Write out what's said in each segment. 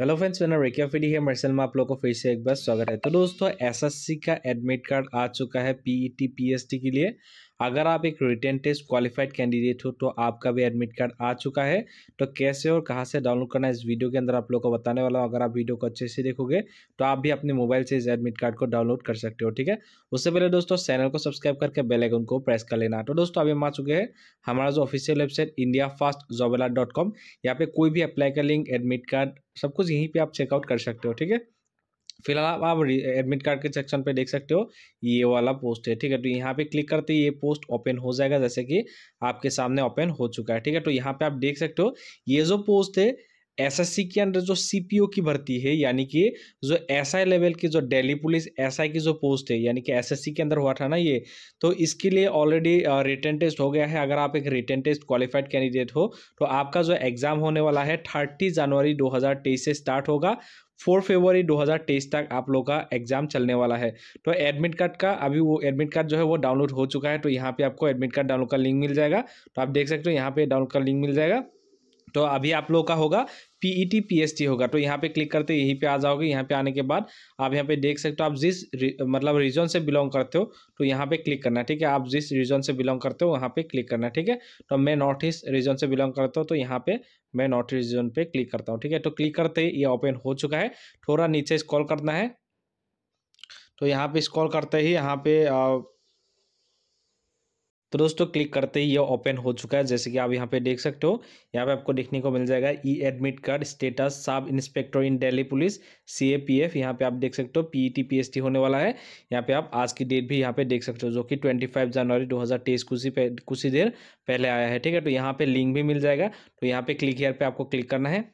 hello friends मैंने रेखिया फिली है मर्सल में आप लोगों को फिर से एक बार स्वागत है तो दोस्तों एसएससी का एडमिट कार्ड आ चुका है पीईटी पीएसटी के लिए अगर आप एक रिटर्न टेस्ट क्वालिफाइड कैंडिडेट हो तो आपका भी एडमिट कार्ड आ चुका है तो कैसे और कहां से डाउनलोड करना है इस वीडियो के अंदर आप लोग को बताने वाला हूं अगर आप वीडियो को अच्छे से देखोगे तो आप भी अपने मोबाइल से इस एडमिट कार्ड को डाउनलोड कर सकते हो ठीक है उससे पहले दोस्तों चैनल को सब्सक्राइब करके बेलाइकन को प्रेस कर लेना तो दोस्तों अभी हम आ चुके हैं हमारा जो official website India fast jobela dot com यहाँ पे कोई भी अप्लाई का लिंक एडमिट कार्ड सब कुछ यहीं पर आप चेकआउट कर सकते हो ठीक है फिलहाल आप एडमिट कार्ड के सेक्शन पे देख सकते हो ये वाला पोस्ट है ठीक है तो यहाँ पे क्लिक करते ही ये पोस्ट ओपन हो जाएगा जैसे कि आपके सामने ओपन हो चुका है ठीक है तो यहाँ पे आप देख सकते हो ये जो पोस्ट है एसएससी के अंदर जो सीपीओ की भर्ती है यानी कि जो एसआई लेवल की जो दिल्ली पुलिस एसआई की जो पोस्ट है यानी कि एसएससी के अंदर हुआ था ना ये तो इसके लिए ऑलरेडी रिटर्न टेस्ट हो गया है अगर आप एक रिटर्न टेस्ट क्वालिफाइड कैंडिडेट हो तो आपका जो एग्ज़ाम होने वाला है थर्टी जनवरी तेईस से स्टार्ट होगा फोर हजार तेईस तक आप लोग का एग्जाम चलने वाला है तो एडमिट कार्ड का अभी वो एडमिट कार्ड जो है वो डाउनलोड हो चुका है तो यहाँ पे आपको एडमिट कार्ड डाउनलोड का लिंक मिल जाएगा तो आप देख सकते हो यहाँ पे डाउनलोड का लिंक मिल जाएगा तो अभी आप लोगों का होगा P E T P S T होगा तो यहाँ पे क्लिक करते यहीं पे आ जाओगे यहाँ पे आने के बाद आप यहाँ पे देख सकते हो आप जिस मतलब रीजन से बिलोंग करते हो तो यहाँ पे क्लिक करना ठीक है आप जिस रीजन से बिलोंग करते हो वहाँ पे क्लिक करना ठीक है तो मैं नॉर्थ ईस्ट रीजन से बिलोंग करता हूँ तो यहाँ पे मैं नॉर्थ ईस्ट रीजन पे क्लिक करता हूँ ठीक है तो क्लिक करते ही ये ओपन हो चुका है थोड़ा नीचे स्कॉल करना है तो यहाँ पे स्कॉल करते ही यहाँ पे तो दोस्तों क्लिक करते ही ये ओपन हो चुका है जैसे कि आप यहाँ पे देख सकते हो यहाँ पे आपको देखने को मिल जाएगा e admit card status sub inspector in Delhi police C A P F यहाँ पे आप देख सकते हो P E T P S T होने वाला है यहाँ पे आप आज की डेट भी यहाँ पे देख सकते हो जो कि ट्वेंटी फाइव जनवरी दो हज़ार तेईस कुछ ही कुछ ही देर पहले आया है ठीक है तो यहाँ पे लिंक भी मिल जाएगा तो यहाँ पे क्लिक हेयर पे आपको क्लिक करना है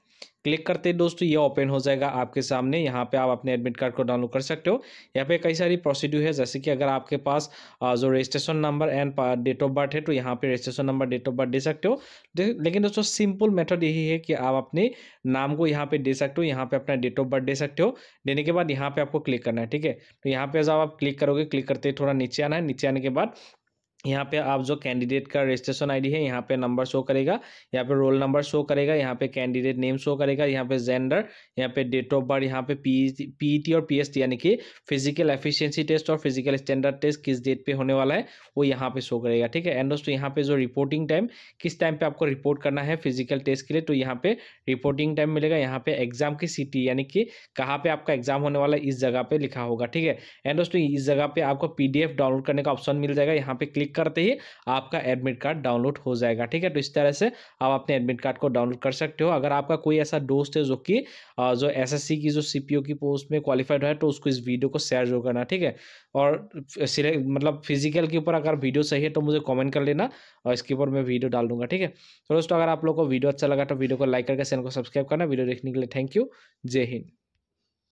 क्लिक करते हैं दोस्तों ये ओपन हो जाएगा आपके सामने यहाँ पे आप अपने एडमिट कार्ड को डाउनलोड कर सकते हो यहाँ पे कई सारी प्रोसीड्यू है जैसे कि अगर आपके पास जो registration number and date of birth है तो यहाँ पे registration number date of birth दे सकते हो लेकिन दोस्तों सिंपल मेथड यही है कि आप अपने नाम को यहाँ पे दे सकते हो यहाँ पे अपना डेट ऑफ बर्थ दे सकते हो देने के बाद यहाँ पे आपको क्लिक करना है ठीक है तो यहाँ पे जब आप क्लिक करोगे क्लिक करते थोड़ा नीचे आना है नीचे आने के बाद यहाँ पे आप जो कैंडिडेट का रजिस्ट्रेशन आईडी है यहाँ पे नंबर शो करेगा यहाँ पे रोल नंबर शो करेगा यहाँ पे कैंडिडेट नेम शो करेगा यहाँ पे जेंडर यहाँ पे डेट ऑफ बर्थ यहाँ पे पी टी और पीएसटी यानी कि फिजिकल एफिशिएंसी टेस्ट और फिजिकल स्टैंडर्ड टेस्ट किस डेट पे होने वाला है वो यहाँ पे शो करेगा ठीक है एंड दोस्तों यहाँ पे जो रिपोर्टिंग टाइम किस टाइम पे आपको रिपोर्ट करना है फिजिकल टेस्ट के लिए तो यहाँ पे रिपोर्टिंग टाइम मिलेगा यहाँ पे एग्जाम की सिटी यानी कि कहाँ पे आपका एग्जाम होने वाला है इस जगह पे लिखा होगा ठीक है एंड दोस्तों इस जगह पे आपको पी डाउनलोड करने का ऑप्शन मिल जाएगा यहाँ पे क्लिक क्लिक करते ही आपका एडमिट कार्ड डाउनलोड हो जाएगा ठीक है तो इस तरह से आप अपने एडमिट कार्ड को डाउनलोड कर सकते हो अगर आपका कोई ऐसा दोस्त है जो कि जो एसएससी की जो सीपीओ की पोस्ट में क्वालिफाइड है तो उसको इस वीडियो को शेयर जो करना ठीक है और मतलब फिजिकल के ऊपर अगर वीडियो सही है तो मुझे कॉमेंट कर लेना और इसके ऊपर मैं वीडियो डाल दूंगा ठीक है तो दोस्तों अगर आप लोग को वीडियो अच्छा लगा तो वीडियो को लाइक करके चैनल को सब्सक्राइब करना वीडियो देखने के लिए थैंक यू जय हिंद